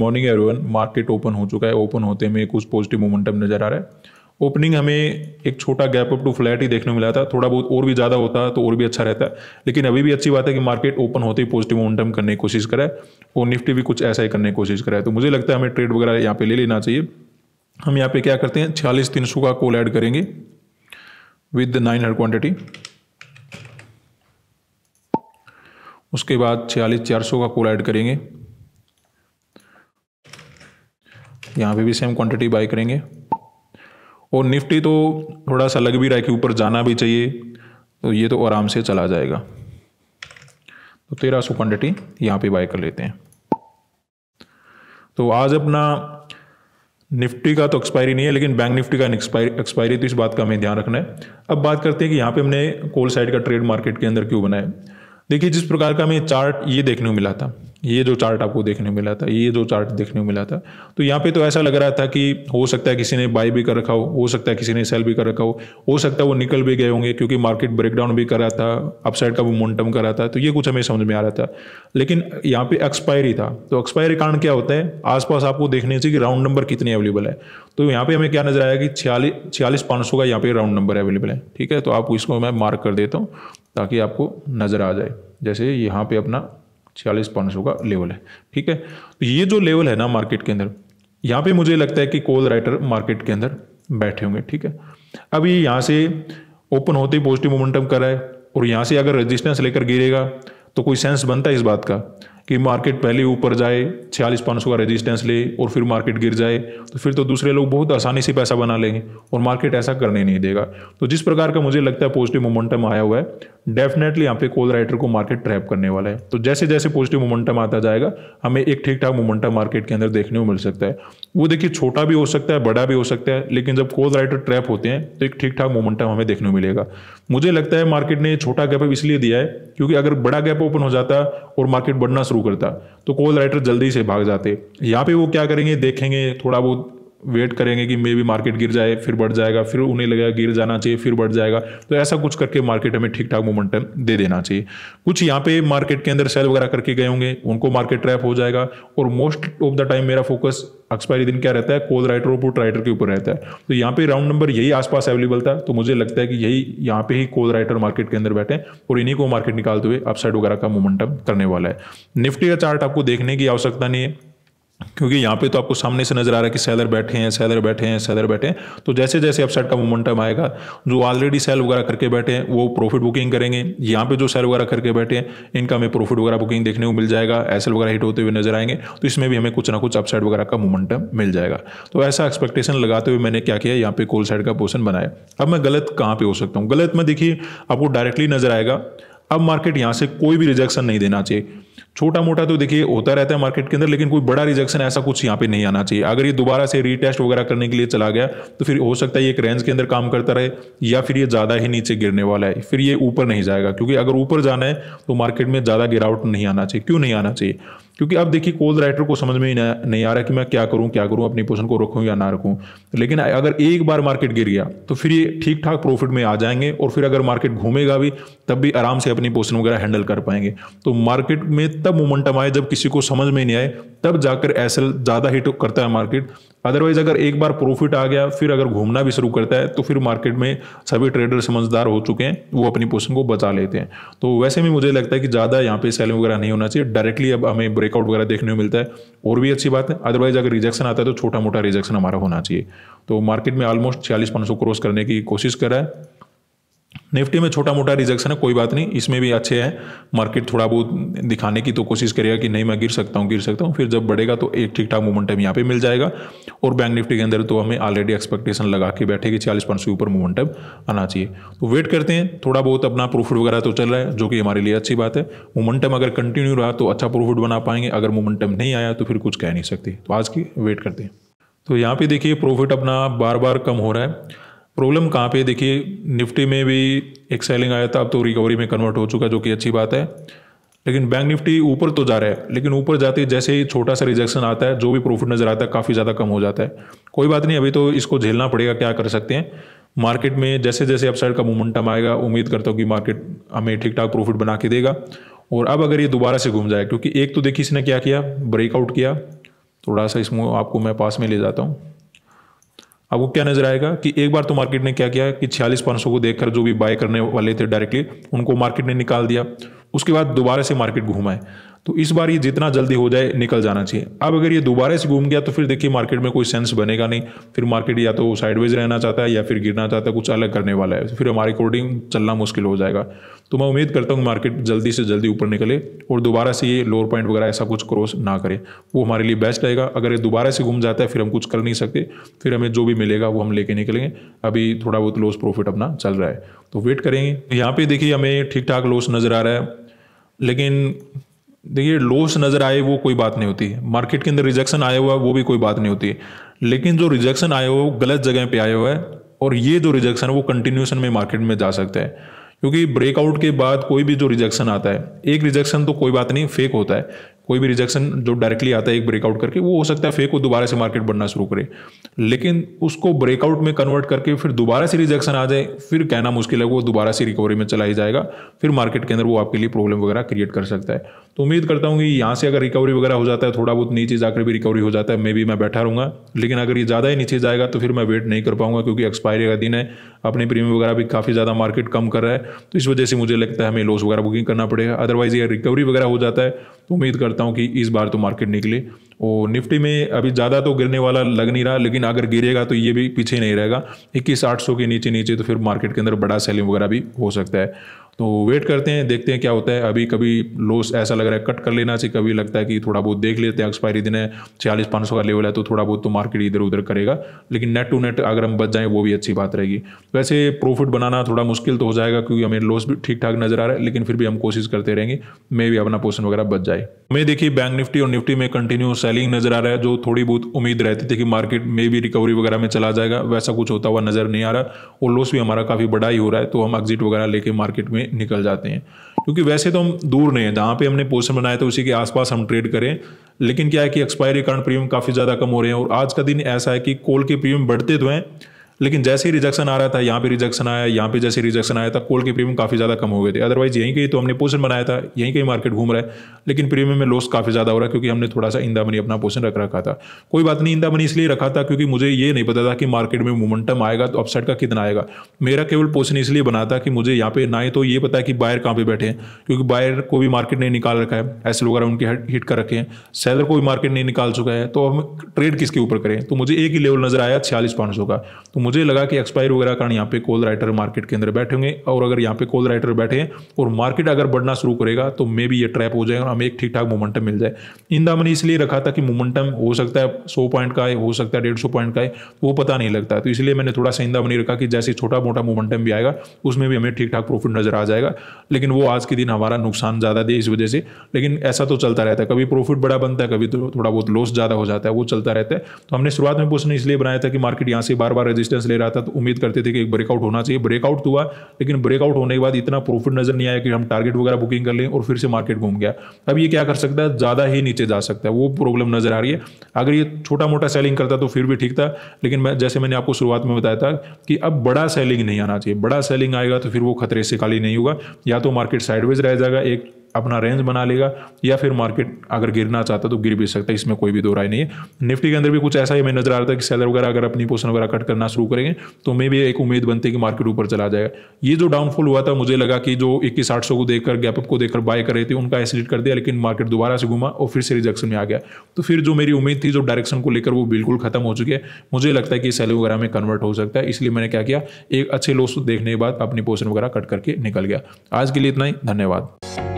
morning everyone market open हो चुका है ओपन होते में कुछ पॉजिटिव मोमेंटम नजर आ रहा है ओपनिंग हमें एक छोटा गैप अप टू फ्लैट ही देखने को मिला था थोड़ा बहुत और भी ज़्यादा होता तो और भी अच्छा रहता है लेकिन अभी भी अच्छी बात है कि मार्केट ओपन होते ही पॉजिटिव मोमेंटम करने की कोशिश करा है और निफ्टी भी कुछ ऐसा ही करने की कोशिश करा है तो मुझे लगता है हमें ट्रेड वगैरह यहाँ पे ले लेना चाहिए हम यहाँ पे क्या करते हैं छियालीस तीन सौ का कोल ऐड करेंगे विद नाइन हंड्रेड क्वान्टिटी उसके बाद छियालीस चार सौ का कोल ऐड करेंगे यहाँ पे भी सेम क्वांटिटी बाय करेंगे और निफ्टी तो थोड़ा सा लग भी रहा है कि ऊपर जाना भी चाहिए तो ये तो आराम से चला जाएगा तो तेरह सौ क्वान्टिटी यहाँ पे बाय कर लेते हैं तो आज अपना निफ्टी का तो एक्सपायरी नहीं है लेकिन बैंक निफ्टी का एक्सपायरी एक्सपायरी तो इस बात का हमें ध्यान रखना है अब बात करते हैं कि यहाँ पे हमने कोल साइड का ट्रेड मार्केट के अंदर क्यों बनाया देखिए जिस प्रकार का हमें चार्ट ये देखने को मिला था ये जो चार्ट आपको देखने मिला था ये जो चार्ट देखने मिला था तो यहाँ पे तो ऐसा लग रहा था कि हो सकता है किसी ने बाय भी कर रखा हो हो सकता है किसी ने सेल भी कर रखा हो हो सकता है वो निकल भी गए होंगे क्योंकि मार्केट ब्रेकडाउन भी कर रहा था अपसाइड का मोमेंटम कर रहा था तो ये कुछ हमें समझ में आ रहा था लेकिन यहाँ पे एक्सपायरी था तो एक्सपायरी कारण क्या होता है आसपास आपको देखने से कि राउंड नंबर कितने अवेलेबल है तो यहाँ पे हमें क्या नजर आया कि छियालीस छियालीस पाँच सौ का यहाँ पे राउंड नंबर अवेलेबल है ठीक है तो आप इसको मैं मार्क कर देता हूँ ताकि आपको नज़र आ जाए जैसे यहाँ पे अपना छियालीस पॉइंट का लेवल है ठीक है तो ये जो लेवल है ना मार्केट के अंदर यहाँ पे मुझे लगता है कि कोल राइटर मार्केट के अंदर बैठे होंगे ठीक है अब ये यहाँ से ओपन होते ही पॉजिटिव मोमेंटम कर रहा है और यहाँ से अगर रेजिस्टेंस लेकर गिरेगा तो कोई सेंस बनता है इस बात का कि मार्केट पहले ऊपर जाए छियालीस पाँच का रेजिस्टेंस ले और फिर मार्केट गिर जाए तो फिर तो दूसरे लोग बहुत आसानी से पैसा बना लेंगे और मार्केट ऐसा करने नहीं देगा तो जिस प्रकार का मुझे लगता है पॉजिटिव मोमेंटम आया हुआ है डेफिनेटली यहाँ पे कॉल राइटर को मार्केट ट्रैप करने वाला है तो जैसे जैसे पॉजिटिव मोमेंटम आता जाएगा हमें एक ठीक ठाक मोमेंटम मार्केट के अंदर देखने को मिल सकता है वो देखिए छोटा भी हो सकता है बड़ा भी हो सकता है लेकिन जब कॉल राइटर ट्रैप होते हैं तो एक ठीक ठाक मोमेंटम हमें देखने को मिलेगा मुझे लगता है मार्केट ने छोटा गैप इसलिए दिया है क्योंकि अगर बड़ा गैप ओपन हो जाता और मार्केट बढ़ना शुरू करता तो कोल राइटर जल्दी से भाग जाते यहाँ पे वो क्या करेंगे देखेंगे थोड़ा बहुत वेट करेंगे कि मे भी मार्केट गिर जाए फिर बढ़ जाएगा फिर उन्हें लगेगा गिर जाना चाहिए फिर बढ़ जाएगा तो ऐसा कुछ करके मार्केट हमें ठीक ठाक मोमेंटम दे देना चाहिए कुछ यहाँ पे मार्केट के अंदर सेल वगैरह करके गए होंगे उनको मार्केट ट्रैप हो जाएगा और मोस्ट ऑफ द टाइम मेरा फोकस एक्सपायरी दिन क्या रहता है कोल राइटर और पुट राइटर के ऊपर रहता है तो यहाँ पे राउंड नंबर यही आसपास अवेलेबल था तो मुझे लगता है कि यही यहाँ पे ही कोल राइटर मार्केट के अंदर बैठे और इन्हीं को मार्केट निकालते हुए अपसाइड वगैरह का मोमेंटम करने वाला है निफ्टी का चार्ट आपको देखने की आवश्यकता नहीं है क्योंकि यहाँ पे तो आपको सामने से नजर आ रहा है कि सेलर बैठे हैं सेलर बैठे हैं सेलर बैठे हैं तो जैसे जैसे अपसाइड का मोमेंटम आएगा जो ऑलरेडी सेल वगैरह करके बैठे हैं वो प्रॉफिट बुकिंग करेंगे यहाँ पे जो सेल वगैरह करके बैठे हैं इनका हमें प्रॉफिट वगैरह बुकिंग देखने को मिल जाएगा एसल वगैरह हिट होते हुए नजर आएंगे तो इसमें भी हमें कुछ ना कुछ अपसाइड वगैरह का मोमेंटम मिल जाएगा तो ऐसा एक्सपेक्टेशन लगाते हुए मैंने क्या किया यहाँ पे कोल साइड का पोर्सन बनाया अब मैं गलत कहाँ पर हो सकता हूँ गलत में देखिए आपको डायरेक्टली नजर आएगा अब मार्केट यहाँ से कोई भी रिजेक्शन नहीं देना चाहिए छोटा मोटा तो देखिए होता रहता है मार्केट के अंदर लेकिन कोई बड़ा रिजेक्शन ऐसा कुछ यहाँ पे नहीं आना चाहिए अगर ये दोबारा से रीटेस्ट वगैरह करने के लिए चला गया तो फिर हो सकता है ये एक रेंज के अंदर काम करता रहे या फिर ये ज़्यादा ही नीचे गिरने वाला है फिर ये ऊपर नहीं जाएगा क्योंकि अगर ऊपर जाना है तो मार्केट में ज़्यादा गिरावट नहीं आना चाहिए क्यों नहीं आना चाहिए क्योंकि अब देखिए कोल राइटर को समझ में ही नहीं आ रहा कि मैं क्या करूं क्या करूं अपनी पोजिशन को रखूं या ना रखूं लेकिन अगर एक बार मार्केट गिर गया तो फिर ये ठीक ठाक प्रॉफिट में आ जाएंगे और फिर अगर मार्केट घूमेगा भी तब भी आराम से अपनी पोजिशन वगैरह हैंडल कर पाएंगे तो मार्केट में में तब मोमेंटम आए जब किसी को समझ में नहीं आए तब जाकर एस ज़्यादा हिट करता है मार्केट अदरवाइज अगर एक बार प्रॉफिट आ गया फिर अगर घूमना भी शुरू करता है तो फिर मार्केट में सभी ट्रेडर समझदार हो चुके हैं वो अपनी पोजिशन को बचा लेते हैं तो वैसे भी मुझे लगता है कि ज़्यादा यहाँ पे सेलिंग वगैरह नहीं होना चाहिए डायरेक्टली अब हमें ब्रेकआउट वगैरह देखने को मिलता है और भी अच्छी बात है अदरवाइज अगर रिजेक्शन आता है तो छोटा मोटा रिजेक्शन हमारा होना चाहिए तो मार्केट में ऑलमोस्ट छियालीस पाँच क्रॉस करने की कोशिश कर रहा है निफ्टी में छोटा मोटा रिजेक्शन है कोई बात नहीं इसमें भी अच्छे हैं मार्केट थोड़ा बहुत दिखाने की तो कोशिश करेगा कि नहीं मैं गिर सकता हूँ गिर सकता हूँ फिर जब बढ़ेगा तो एक ठीक ठाक मोमेंटम यहाँ पे मिल जाएगा और बैंक निफ्टी के अंदर तो हमें ऑलरेडी एक्सपेक्टेशन लगा के बैठे कि चालीस पॉइंट ऊपर मोमेंटम आना चाहिए तो वेट करते हैं थोड़ा बहुत अपना प्रॉफिट वगैरह तो चल रहा है जो कि हमारे लिए अच्छी बात है मोमेंटम अगर कंटिन्यू रहा तो अच्छा प्रॉफिट बना पाएंगे अगर मोमेंटम नहीं आया तो फिर कुछ कह नहीं सकते तो आज की वेट करते हैं तो यहाँ पे देखिए प्रॉफिट अपना बार बार कम हो रहा है प्रॉब्लम कहाँ पे देखिए निफ्टी में भी एक सेलिंग आया था अब तो रिकवरी में कन्वर्ट हो चुका जो कि अच्छी बात है लेकिन बैंक निफ्टी ऊपर तो जा रहा है लेकिन ऊपर जाते जैसे ही छोटा सा रिजेक्शन आता है जो भी प्रॉफिट नज़र आता है काफ़ी ज़्यादा कम हो जाता है कोई बात नहीं अभी तो इसको झेलना पड़ेगा क्या कर सकते हैं मार्केट में जैसे जैसे अपसाइड का मोमेंटम आएगा उम्मीद करता हूँ कि मार्केट हमें ठीक ठाक प्रॉफिट बना के देगा और अब अगर ये दोबारा से घूम जाए क्योंकि एक तो देखिए इसने क्या किया ब्रेकआउट किया थोड़ा सा इसमें आपको मैं पास में ले जाता हूँ आपको क्या नजर आएगा कि एक बार तो मार्केट ने क्या किया कि छियालीस सौ को देखकर जो भी बाय करने वाले थे डायरेक्टली उनको मार्केट ने निकाल दिया उसके बाद दोबारा से मार्केट घूमाए तो इस बार ये जितना जल्दी हो जाए निकल जाना चाहिए अब अगर ये दोबारा से घूम गया तो फिर देखिए मार्केट में कोई सेंस बनेगा नहीं फिर मार्केट या तो साइडवेज रहना चाहता है या फिर गिरना चाहता है कुछ अलग करने वाला है फिर हमारे अकॉर्डिंग चलना मुश्किल हो जाएगा तो मैं उम्मीद करता हूँ मार्केट जल्दी से जल्दी ऊपर निकले और दोबारा से ये लोअर पॉइंट वगैरह ऐसा कुछ क्रॉस ना करे वो हमारे लिए बेस्ट रहेगा अगर ये दोबारा से घूम जाता है फिर हम कुछ कर नहीं सकते फिर हमें जो भी मिलेगा वो हम लेके निकलेंगे अभी थोड़ा बहुत लॉस प्रॉफिट अपना चल रहा है तो वेट करेंगे यहाँ पे देखिए हमें ठीक ठाक लॉस नज़र आ रहा है लेकिन देखिए लोस नज़र आए वो कोई बात नहीं होती है मार्केट के अंदर रिजेक्शन आया हुआ वो भी कोई बात नहीं होती है लेकिन जो रिजेक्शन आया हुआ वो गलत जगह पे आया हुआ है और ये जो रिजेक्शन है वो कंटिन्यूशन में मार्केट में जा सकता है क्योंकि ब्रेकआउट के बाद कोई भी जो रिजेक्शन आता है एक रिजेक्शन तो कोई बात नहीं फेक होता है कोई भी रिजेक्शन जो डायरेक्टली आता है एक ब्रेकआउट करके वो हो सकता है फेक वो दोबारा से मार्केट बढ़ना शुरू करे लेकिन उसको ब्रेकआउट में कन्वर्ट करके फिर दोबारा से रिजेक्शन आ जाए फिर कहना मुश्किल है वो दोबारा से रिकवरी में चला ही जाएगा फिर मार्केट के अंदर वो आपके लिए प्रॉब्लम वगैरह क्रिएट कर सकता है तो उम्मीद करता हूँ कि यहाँ से अगर रिकवरी वगैरह हो जाता है थोड़ा बहुत नीचे जाकर भी रिकवरी हो जाता है मे बी मैं बैठा रहूँगा लेकिन अगर ये ज़्यादा ही नीचे जाएगा तो फिर मैं वेट नहीं कर पाऊंगा क्योंकि एक्सपायरी का दिन है अपने प्रीमियम वगैरह भी काफ़ी ज़्यादा मार्केट कम कर रहा है तो इस वजह से मुझे लगता है हमें लॉस वगैरह बुकिंग करना पड़ेगा अदरवाइज ये रिकवरी वगैरह हो जाता है तो उम्मीद कर करता हूँ कि इस बार तो मार्केट निकले और निफ्टी में अभी ज़्यादा तो गिरने वाला लग नहीं रहा लेकिन अगर गिरेगा तो ये भी पीछे नहीं रहेगा इक्कीस आठ सौ के नीचे नीचे तो फिर मार्केट के अंदर बड़ा सेलिंग वगैरह भी हो सकता है तो वेट करते हैं देखते हैं क्या होता है अभी कभी लॉस ऐसा लग रहा है कट कर लेना चाहिए कभी लगता है कि थोड़ा बहुत देख लेते हैं एक्सपायरी दिन है छियालीस पाँच सौ का लेवल है तो थोड़ा बहुत तो मार्केट इधर उधर करेगा लेकिन नेट टू नेट अगर हम बच जाए वो भी अच्छी बात रहेगी वैसे प्रॉफिट बनाना थोड़ा मुश्किल तो हो जाएगा क्योंकि हमें लॉस भी ठीक ठाक नजर आ रहा है लेकिन फिर भी हम कोशिश करते रहेंगे मे भी अपना पोर्सन वगैरह बच जाए हमें देखिए बैंक निफ्टी और निफ्टी में कंटिन्यू सेलिंग नजर आ रहा है जो थोड़ी बहुत उम्मीद रहती थी कि मार्केट में भी रिकवरी वगैरह में चला जाएगा वैसा कुछ होता हुआ नजर नहीं आ रहा और लॉस भी हमारा काफ़ी बड़ा ही हो रहा है तो हम एग्जिट वगैरह लेके मार्केट में में निकल जाते हैं क्योंकि वैसे तो हम दूर नहीं हैं जहाँ पे हमने पोजिशन बनाया था उसी के आसपास हम ट्रेड करें लेकिन क्या है कि एक्सपायरी कारण प्रीमियम काफ़ी ज़्यादा कम हो रहे हैं और आज का दिन ऐसा है कि कोल के प्रीमियम बढ़ते तो हैं लेकिन जैसे ही रिजेक्शन आ रहा था यहाँ पे रिजेक्शन आया यहाँ पे जैसे रिजेक्शन आया था कोल्ड के प्रीमियम काफ़ी ज़्यादा कम हो गए थे अदरवाइज यहीं कहीं तो हमने पोषण बनाया था यहीं कहीं मार्केट घूम रहा है लेकिन प्रीमियम में लॉस काफ़ी ज़्यादा हो रहा है क्योंकि हमने थोड़ा सा इंदा मनी अपना पोषण रख रखा था कोई बात नहीं इंदा मनी इसलिए रखा था क्योंकि मुझे ये नहीं पता था कि मार्केट में मोमेंटम आएगा तो अपसेट का कितना आएगा मेरा केवल पोषण इसलिए बना था कि मुझे यहाँ पे ना तो ये पता है कि बायर कहाँ पे बैठे हैं क्योंकि बायर को भी मार्केट नहीं निकाल रखा है ऐसे लोग उनके हिट कर रखे हैं सेलर को भी मार्केट नहीं निकाल चुका है तो हम ट्रेड किसके ऊपर करें तो मुझे एक ही लेवल नजर आया छियालीस पाँच सौ का तो मुझे लगा कि एक्सपायर वगैरह कारण यहाँ पे कॉल राइटर मार्केट के अंदर बैठे होंगे और अगर यहाँ पे कॉल राइटर बैठे हैं और मार्केट अगर बढ़ना शुरू करेगा तो मे भी ये ट्रैप हो जाए और हमें एक ठीक ठाक मोमेंटम मिल जाए इन दामनी इसलिए रखा था कि मोमेंटम हो सकता है सौ पॉइंट का है हो सकता है डेढ़ सौ पॉइंट का है वो पता नहीं लगता तो इसलिए मैंने थोड़ा सा इंदा बनी रखा कि जैसे छोटा मोटा मोमेंटम भी आएगा उसमें भी हमें ठीक ठाक प्रॉफिट नजर आ जाएगा लेकिन वो आज के दिन हमारा नुकसान ज़्यादा दे इस वजह से लेकिन ऐसा तो चलता रहता है कभी प्रॉफिट बड़ा बनता है कभी तो थोड़ा बहुत लॉस ज़्यादा हो जाता है वो चलता रहता है तो हमने शुरुआत में पोषण इसलिए बनाया था कि मार्केट यहाँ से बार बार रजिस्टर रेजिस्टेंस ले रहा था तो उम्मीद करते थे कि एक ब्रेकआउट होना चाहिए ब्रेकआउट तो हुआ लेकिन ब्रेकआउट होने के बाद इतना प्रॉफिट नजर नहीं आया कि हम टारगेट वगैरह बुकिंग कर लें और फिर से मार्केट घूम गया अब ये क्या कर सकता है ज़्यादा ही नीचे जा सकता है वो प्रॉब्लम नजर आ रही है अगर ये छोटा मोटा सेलिंग करता तो फिर भी ठीक था लेकिन मैं जैसे मैंने आपको शुरुआत में बताया था कि अब बड़ा सेलिंग नहीं आना चाहिए बड़ा सेलिंग आएगा तो फिर वो खतरे से खाली नहीं होगा या तो मार्केट साइडवेज रह जाएगा एक अपना रेंज बना लेगा या फिर मार्केट अगर गिरना चाहता है तो गिर भी सकता है इसमें कोई भी दो राय नहीं है निफ्टी के अंदर भी कुछ ऐसा ही हमें नजर आ रहा था कि सेलर वगैरह अगर अपनी पोषण वगैरह कट करना शुरू करेंगे तो मे भी एक उम्मीद बनती है कि मार्केट ऊपर चला जाएगा ये जो डाउनफॉल हुआ था मुझे लगा कि जो इक्कीस आठ सौ को देखकर गैपअप को देखकर बाय कर रहे थे उनका एसिड कर दिया लेकिन मार्केट दोबारा से घुमा और फिर से रिजेक्शन में आ गया तो फिर जो मेरी उम्मीद थी जो डायरेक्शन को लेकर वो बिल्कुल खत्म हो चुकी है मुझे लगता है कि सेलर वगैरह में कन्वर्ट हो सकता है इसलिए मैंने क्या किया एक अच्छे लोस देखने के बाद अपनी पोषण वगैरह कट करके निकल गया आज के लिए इतना ही धन्यवाद